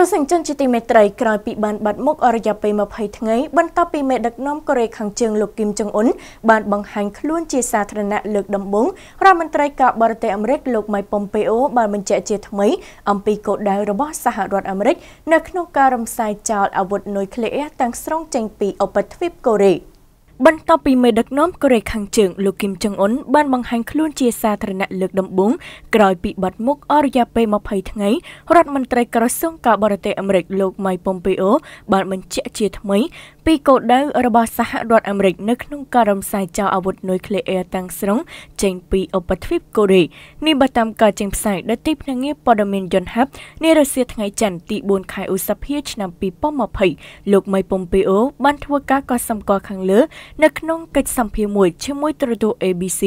ទស្សនិកជនជាទីមេត្រីក្រោយពីបានបាត់មុខអរិយាពេល20ថ្ងៃបន្ទាប់ពីមេដឹកនាំកូរ៉េខាងជើងលោកគីមចុងអ៊ុនបានបង្ហាញខ្លួនជាសាធារណៈលើកដំបូងរដ្ឋមន្ត្រីការបរទេសអាមេរិកលោក Mike Pompeo បានបញ្ជាក់ជាថ្មីអំពីគោលដៅរបស់សហរដ្ឋអាមេរិកនៅក្នុងការរំសាយចោលអាវុធនុយក្លេអ៊ែរទាំងស្រុងចេញពីឧបទ្វីបកូរ៉េ។បន្ទាប់ពីមេដឹកនាំកូរ៉េខាងជើងលោកគីមចុងអ៊ុនបានបង្ហាញខ្លួនជាសាធារណៈលើកដំបូងក្រោយពីបាត់មុខអររយៈពេល20ថ្ងៃរដ្ឋមន្ត្រីក្រសួងការបរទេសអាមេរិក លោក Mike Pompeo បានបញ្ជាក់ជាថ្មី ពីគោលដៅរបស់សហរដ្ឋអាមេរិក នៅក្នុងការរំសាយចោលអាវុធនុយក្លេអ៊ែរទាំងស្រុង ចេញពីឧបទ្វីបកូរ៉េនេះបើតាមការចេញផ្សាយដោយទីភ្នាក់ងារព័ត៌មានយន្តហ័បនារសៀលថ្ងៃច័ន្ទទី4ខែឧសភាឆ្នាំ2020លោក Mike Pompeo បានធ្វើការកត់សម្គាល់ខាងលើនៅក្នុងកិច្ចសម្ភារមួយជាមួយទូរទស្សន៍ ABC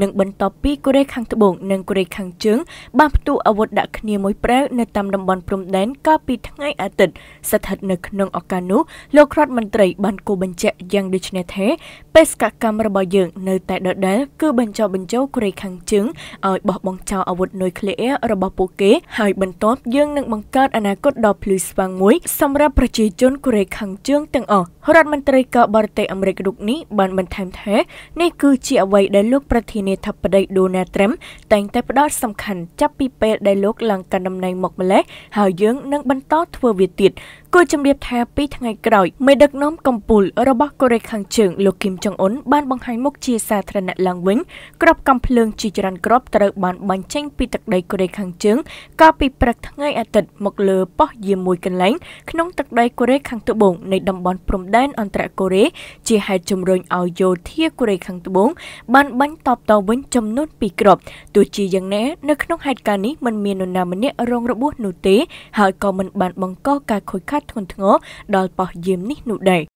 និងបន្តពីកូរ៉េខាងត្បូងនិងកូរ៉េខាងជើងបានផ្ទុះអាវុធដាក់គ្នាមួយប្រែវនៅតាមតំបន់ព្រំដែនកាលពីថ្ងៃអាទិត្យស្ថិតនៅក្នុងឱកាសនោះលោករដ្ឋមន្ត្រីបានគូបញ្ជាក់យ៉ាងដូចនេះថាបេសកកម្មរបស់យើងនៅតែដដែលគឺបញ្ចុះបញ្ចូលកូរ៉េខាងជើងឲ្យបោះបង់ចោលអាវុធនុយក្លេអ៊ែររបស់ពួកគេហើយបន្ទាប់យើងនឹងបង្កើតអនាគតដ៏ភ្លឺស្វាងមួយសម្រាប់ប្រជាជនកូរ៉េខាងជើងទាំងអស់រដ្ឋមន្ត្រីការបរទេសអាមេរិករូបនេះបានបន្ថែមថានេះគឺជាអ្វីដែលលោកប្រធានាធិបតីដូណាល់ត្រាំតែងតែផ្ដោតសំខាន់ចាប់ពីពេលដែលលោកឡើងកាន់តំណែងមកម្លេះហើយយើងនឹងបន្តធ្វើវាទៀតគូជំរាបថាពីថ្ងៃក្រោយមេដឹកនាំកម្ពុជារបស់កូរ៉េខាងជើងលោកគីមចុងអ៊ុនបានបង្ហាញមុខជាសាធារណៈឡើងវិញក្របកំភ្លើងជាច្រើនក្របត្រូវបានបាញ់ចេញពីទឹកដីកូរ៉េខាងជើងកាលពីព្រឹកថ្ងៃអាទិត្យមកលើប៉ោះយាមមួយកន្លែងក្នុងទឹកដីកូរ៉េខាងត្បូងនៃតំបន់ព្រំដែនអន្តរកូរ៉េជាហេតុជំរុញឲ្យយោធាកូរ៉េខាងត្បូងបានបាញ់តបតវិញចំនួន2គ្រាប់ទោះជាយ៉ាងណានៅក្នុងហេតុការណ៍នេះមិនមាននរណាម្នាក់រងរបួសនោះទេហើយក៏មិនបានបង្កការខូចខាតធ្ងន់ធ្ងរដល់ប៉ោះយាមនេះនោះដែរ